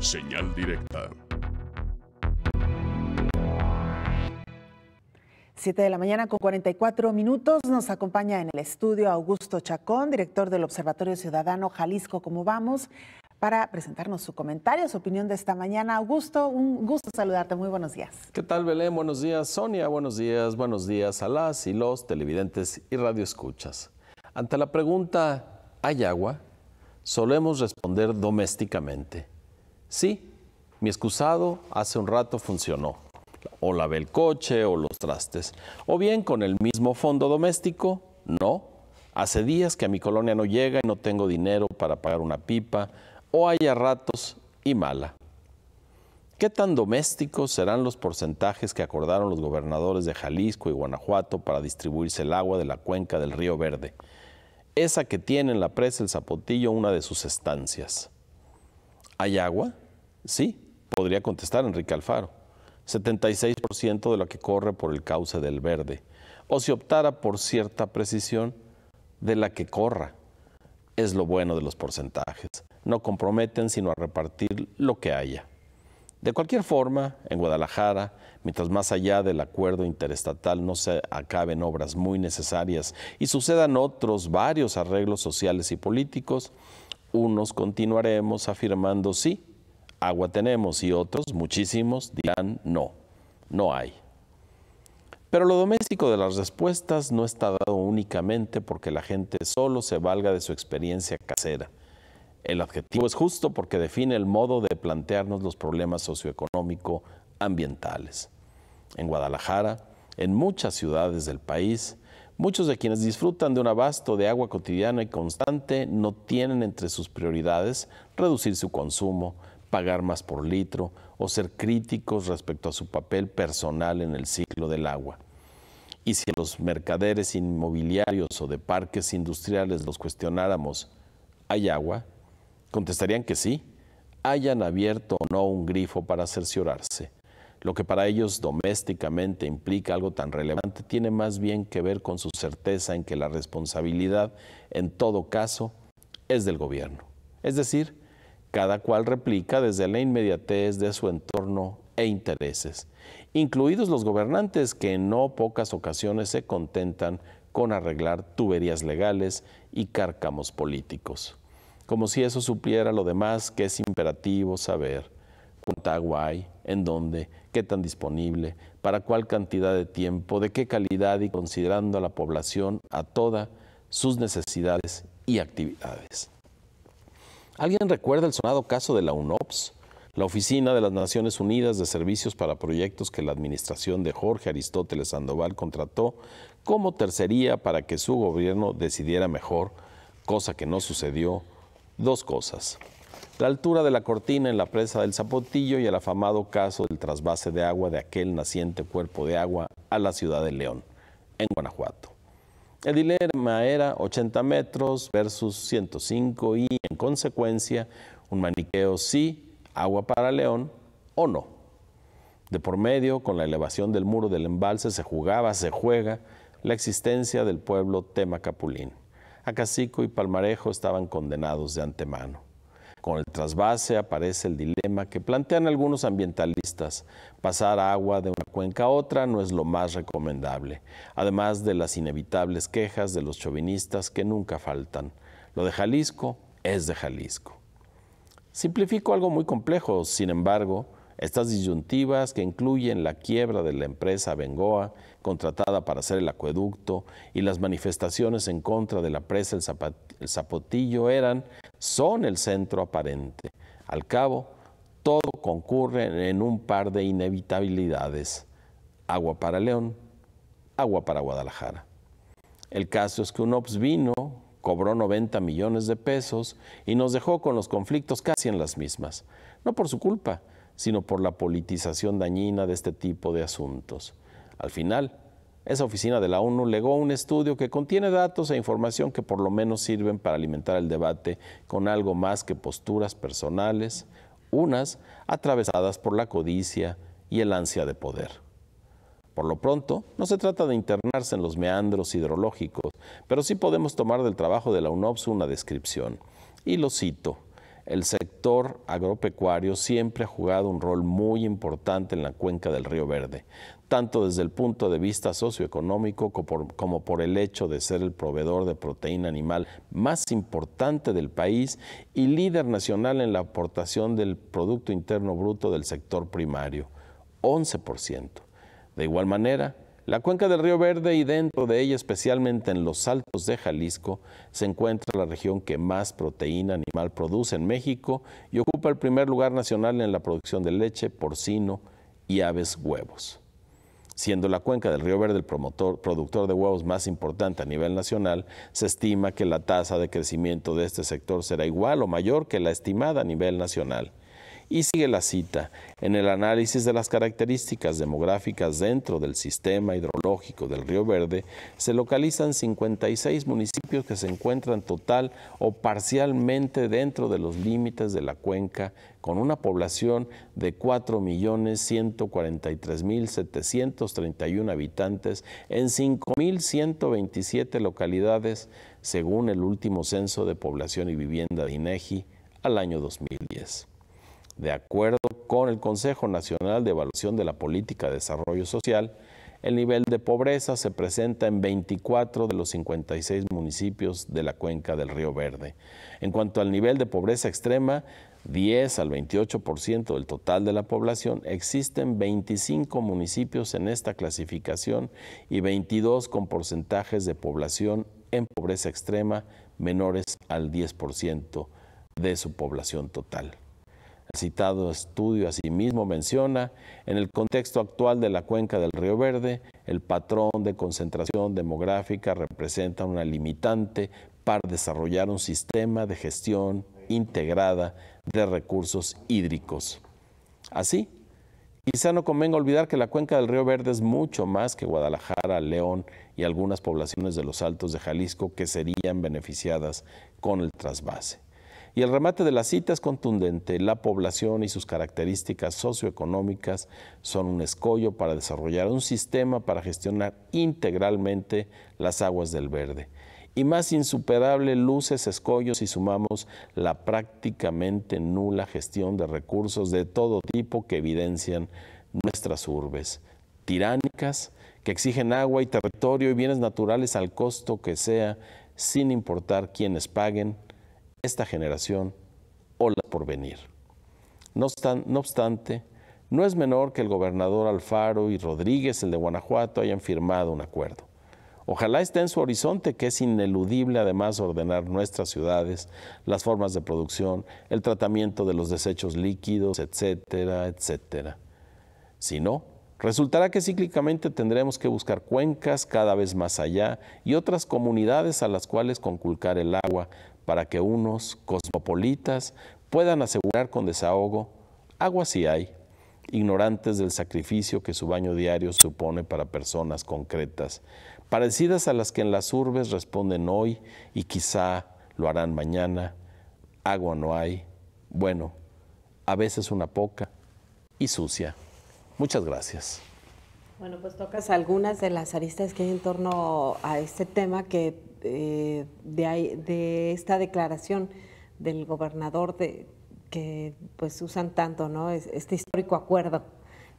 Señal directa. Siete de la mañana con 44 minutos. Nos acompaña en el estudio Augusto Chacón, director del Observatorio Ciudadano Jalisco. ¿Cómo vamos? para presentarnos su comentario, su opinión de esta mañana. Augusto, un gusto saludarte. Muy buenos días. ¿Qué tal, Belén? Buenos días, Sonia. Buenos días, buenos días a las y los televidentes y radioescuchas. Ante la pregunta, ¿hay agua? Solemos responder domésticamente sí, mi excusado hace un rato funcionó. O lavé el coche o los trastes. O bien con el mismo fondo doméstico, no. Hace días que a mi colonia no llega y no tengo dinero para pagar una pipa. O haya ratos y mala. ¿Qué tan domésticos serán los porcentajes que acordaron los gobernadores de Jalisco y Guanajuato para distribuirse el agua de la cuenca del Río Verde? Esa que tiene en la presa el Zapotillo una de sus estancias. ¿Hay agua? Sí, podría contestar Enrique Alfaro. 76% de lo que corre por el cauce del verde. O si optara por cierta precisión de la que corra. Es lo bueno de los porcentajes. No comprometen sino a repartir lo que haya. De cualquier forma, en Guadalajara, mientras más allá del acuerdo interestatal no se acaben obras muy necesarias y sucedan otros varios arreglos sociales y políticos, unos continuaremos afirmando sí, agua tenemos y otros, muchísimos, dirán no, no hay. Pero lo doméstico de las respuestas no está dado únicamente porque la gente solo se valga de su experiencia casera. El adjetivo es justo porque define el modo de plantearnos los problemas socioeconómico-ambientales. En Guadalajara, en muchas ciudades del país, Muchos de quienes disfrutan de un abasto de agua cotidiana y constante no tienen entre sus prioridades reducir su consumo, pagar más por litro o ser críticos respecto a su papel personal en el ciclo del agua. Y si los mercaderes inmobiliarios o de parques industriales los cuestionáramos, ¿hay agua? Contestarían que sí, hayan abierto o no un grifo para cerciorarse. Lo que para ellos domésticamente implica algo tan relevante tiene más bien que ver con su certeza en que la responsabilidad, en todo caso, es del gobierno. Es decir, cada cual replica desde la inmediatez de su entorno e intereses, incluidos los gobernantes que en no pocas ocasiones se contentan con arreglar tuberías legales y cárcamos políticos. Como si eso supiera lo demás que es imperativo saber. ¿Cuánta hay? ¿En dónde? tan disponible, para cuál cantidad de tiempo, de qué calidad y considerando a la población, a todas sus necesidades y actividades. ¿Alguien recuerda el sonado caso de la UNOPS, la Oficina de las Naciones Unidas de Servicios para Proyectos que la administración de Jorge Aristóteles Sandoval contrató como tercería para que su gobierno decidiera mejor, cosa que no sucedió? Dos cosas la altura de la cortina en la presa del Zapotillo y el afamado caso del trasvase de agua de aquel naciente cuerpo de agua a la ciudad de León, en Guanajuato. El dilema era 80 metros versus 105 y, en consecuencia, un maniqueo sí, agua para León o no. De por medio, con la elevación del muro del embalse, se jugaba, se juega la existencia del pueblo Tema Capulín. Acacico y Palmarejo estaban condenados de antemano. Con el trasvase aparece el dilema que plantean algunos ambientalistas. Pasar agua de una cuenca a otra no es lo más recomendable, además de las inevitables quejas de los chauvinistas que nunca faltan. Lo de Jalisco es de Jalisco. Simplifico algo muy complejo, sin embargo, estas disyuntivas que incluyen la quiebra de la empresa Bengoa, contratada para hacer el acueducto y las manifestaciones en contra de la presa el, Zapotillo eran, son el centro aparente. Al cabo, todo concurre en un par de inevitabilidades. Agua para León, agua para Guadalajara. El caso es que un ops vino, cobró 90 millones de pesos y nos dejó con los conflictos casi en las mismas. No por su culpa, sino por la politización dañina de este tipo de asuntos. Al final, esa oficina de la ONU legó un estudio que contiene datos e información que por lo menos sirven para alimentar el debate con algo más que posturas personales, unas atravesadas por la codicia y el ansia de poder. Por lo pronto, no se trata de internarse en los meandros hidrológicos, pero sí podemos tomar del trabajo de la UNOPS una descripción. Y lo cito. El sector agropecuario siempre ha jugado un rol muy importante en la cuenca del Río Verde, tanto desde el punto de vista socioeconómico como por, el hecho de ser el proveedor de proteína animal más importante del país y líder nacional en la aportación del Producto Interno Bruto del sector primario, 11%. De igual manera, la cuenca del río Verde y dentro de ella, especialmente en los altos de Jalisco, se encuentra la región que más proteína animal produce en México y ocupa el primer lugar nacional en la producción de leche, porcino y aves huevos. Siendo la cuenca del río Verde el promotor, productor de huevos más importante a nivel nacional, se estima que la tasa de crecimiento de este sector será igual o mayor que la estimada a nivel nacional. Y sigue la cita. En el análisis de las características demográficas dentro del sistema hidrológico del Río Verde, se localizan 56 municipios que se encuentran total o parcialmente dentro de los límites de la cuenca, con una población de 4.143.731 habitantes en 5.127 localidades, según el último censo de población y vivienda de INEGI al año 2010. De acuerdo con el Consejo Nacional de Evaluación de la Política de Desarrollo Social, el nivel de pobreza se presenta en 24 de los 56 municipios de la cuenca del Río Verde. En cuanto al nivel de pobreza extrema, 10 al 28% del total de la población, existen 25 municipios en esta clasificación y 22 con porcentajes de población en pobreza extrema menores al 10% de su población total citado estudio asimismo menciona, en el contexto actual de la cuenca del Río Verde, el patrón de concentración demográfica representa una limitante para desarrollar un sistema de gestión integrada de recursos hídricos. Así, quizá no convenga olvidar que la cuenca del Río Verde es mucho más que Guadalajara, León y algunas poblaciones de los Altos de Jalisco que serían beneficiadas con el trasvase. Y el remate de la cita es contundente. La población y sus características socioeconómicas son un escollo para desarrollar un sistema para gestionar integralmente las aguas del verde. Y más insuperable luces escollos si sumamos la prácticamente nula gestión de recursos de todo tipo que evidencian nuestras urbes, tiránicas, que exigen agua y territorio y bienes naturales al costo que sea, sin importar quienes paguen esta generación o la por venir. No, no obstante, no es menor que el gobernador Alfaro y Rodríguez, el de Guanajuato, hayan firmado un acuerdo. Ojalá esté en su horizonte que es ineludible además ordenar nuestras ciudades, las formas de producción, el tratamiento de los desechos líquidos, etcétera, etcétera. Si no, resultará que cíclicamente tendremos que buscar cuencas cada vez más allá y otras comunidades a las cuales conculcar el agua para que unos cosmopolitas puedan asegurar con desahogo, agua si hay, ignorantes del sacrificio que su baño diario supone para personas concretas, parecidas a las que en las urbes responden hoy y quizá lo harán mañana, agua no hay, bueno, a veces una poca y sucia. Muchas gracias. Bueno, pues tocas algunas de las aristas que hay en torno a este tema que eh, de, de, esta declaración del gobernador de, que pues usan tanto, ¿no? Este histórico acuerdo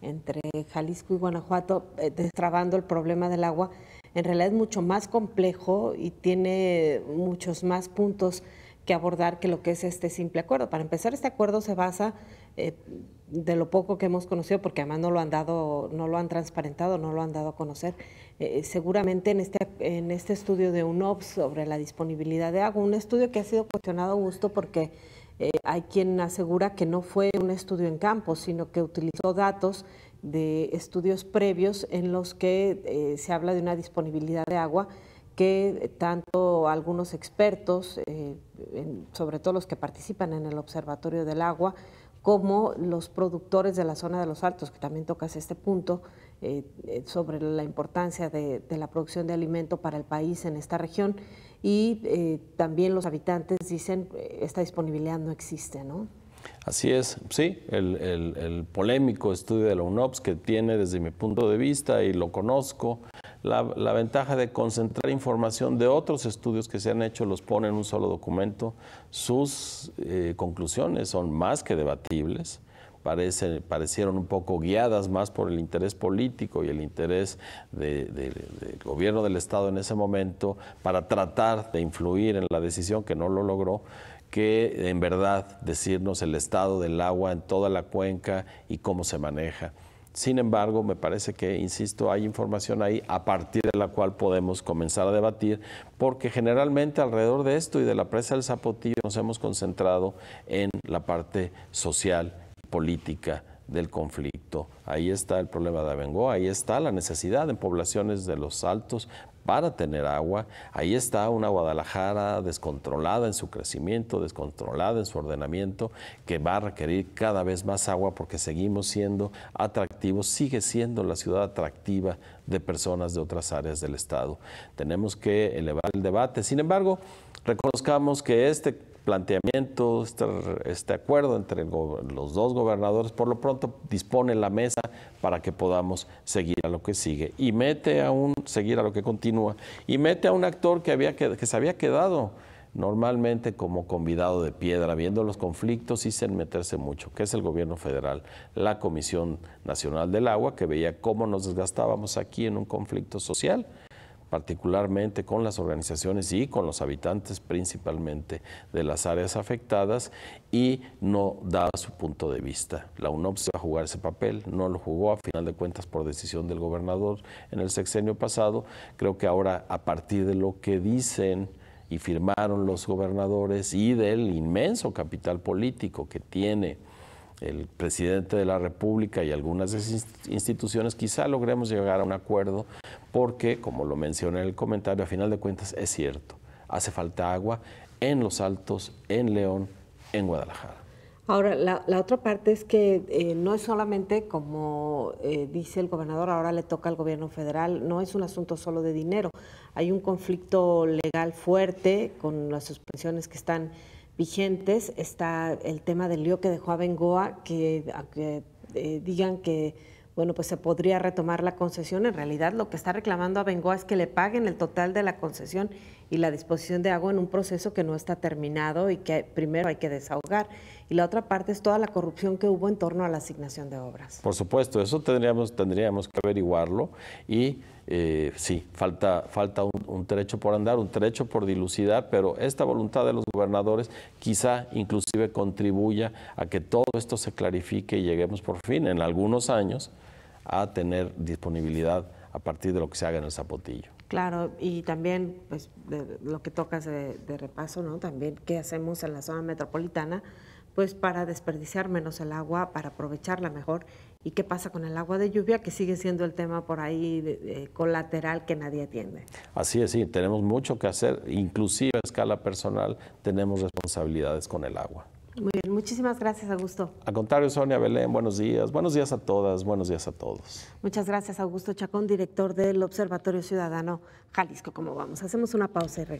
entre Jalisco y Guanajuato, eh, destrabando el problema del agua, en realidad es mucho más complejo y tiene muchos más puntos que abordar que lo que es este simple acuerdo. Para empezar, este acuerdo se basa eh, de lo poco que hemos conocido, porque además no lo han dado, no lo han transparentado, no lo han dado a conocer. Eh, seguramente en este, en este estudio de UNOPS sobre la disponibilidad de agua, un estudio que ha sido cuestionado a gusto porque eh, hay quien asegura que no fue un estudio en campo, sino que utilizó datos de estudios previos en los que se habla de una disponibilidad de agua que tanto algunos expertos, sobre todo los que participan en el Observatorio del Agua, como los productores de la zona de los altos, que también tocas este punto, eh, eh, sobre la importancia de, la producción de alimento para el país en esta región y eh, también los habitantes dicen esta disponibilidad no existe, ¿no? Así es, sí, el polémico estudio de la UNOPS que tiene desde mi punto de vista y lo conozco, la, ventaja de concentrar información de otros estudios que se han hecho, los pone en un solo documento. Sus eh, conclusiones son más que debatibles. parecieron un poco guiadas más por el interés político y el interés del gobierno del Estado en ese momento para tratar de influir en la decisión que no lo logró que en verdad decirnos el estado del agua en toda la cuenca y cómo se maneja. Sin embargo, me parece que, insisto, hay información ahí a partir de la cual podemos comenzar a debatir, porque generalmente alrededor de esto y de la presa del Zapotillo nos hemos concentrado en la parte social y política del conflicto. Ahí está el problema de Abengoa, ahí está la necesidad en poblaciones de los altos para tener agua. Ahí está una Guadalajara descontrolada en su crecimiento, descontrolada en su ordenamiento, que va a requerir cada vez más agua porque seguimos siendo atractivos, sigue siendo la ciudad atractiva de personas de otras áreas del Estado. Tenemos que elevar el debate. Sin embargo, reconozcamos que este planteamiento, este, acuerdo entre los dos gobernadores, por lo pronto dispone la mesa para que podamos seguir a lo que sigue y mete a un, seguir a lo que continúa, y mete a un actor que, había, que, que se había quedado normalmente como convidado de piedra, viendo los conflictos y sin meterse mucho, que es el gobierno federal, la Comisión Nacional del Agua, que veía cómo nos desgastábamos aquí en un conflicto social particularmente con las organizaciones y con los habitantes principalmente de las áreas afectadas y no da su punto de vista. La UNOPS va a jugar ese papel, no lo jugó a final de cuentas por decisión del gobernador en el sexenio pasado. Creo que ahora a partir de lo que dicen y firmaron los gobernadores y del inmenso capital político que tiene el presidente de la República y algunas de esas instituciones, quizá logremos llegar a un acuerdo porque, como lo mencioné en el comentario, a final de cuentas es cierto, hace falta agua en Los Altos, en León, en Guadalajara. Ahora, la, otra parte es que eh, no es solamente, como eh, dice el gobernador, ahora le toca al gobierno federal, no es un asunto solo de dinero. Hay un conflicto legal fuerte con las suspensiones que están vigentes está el tema del lío que dejó a Bengoa, que, eh, digan que bueno, pues se podría retomar la concesión. En realidad lo que está reclamando a Bengoa es que le paguen el total de la concesión y la disposición de agua en un proceso que no está terminado y que primero hay que desahogar. Y la otra parte es toda la corrupción que hubo en torno a la asignación de obras. Por supuesto, eso tendríamos, tendríamos que averiguarlo y eh, sí, falta, falta un, un, trecho por andar, un trecho por dilucidar, pero esta voluntad de los gobernadores quizá inclusive contribuya a que todo esto se clarifique y lleguemos por fin en algunos años a tener disponibilidad a partir de lo que se haga en el Zapotillo. Claro, y también pues, lo que tocas de, repaso, ¿no? También qué hacemos en la zona metropolitana, pues para desperdiciar menos el agua, para aprovecharla mejor. ¿Y qué pasa con el agua de lluvia, que sigue siendo el tema por ahí colateral que nadie atiende? Así es, sí, tenemos mucho que hacer, inclusive a escala personal tenemos responsabilidades con el agua. Muy bien, muchísimas gracias, Augusto. A contrario, Sonia Belén, buenos días. Buenos días a todas, buenos días a todos. Muchas gracias, Augusto Chacón, director del Observatorio Ciudadano Jalisco. ¿Cómo vamos? Hacemos una pausa y regresamos.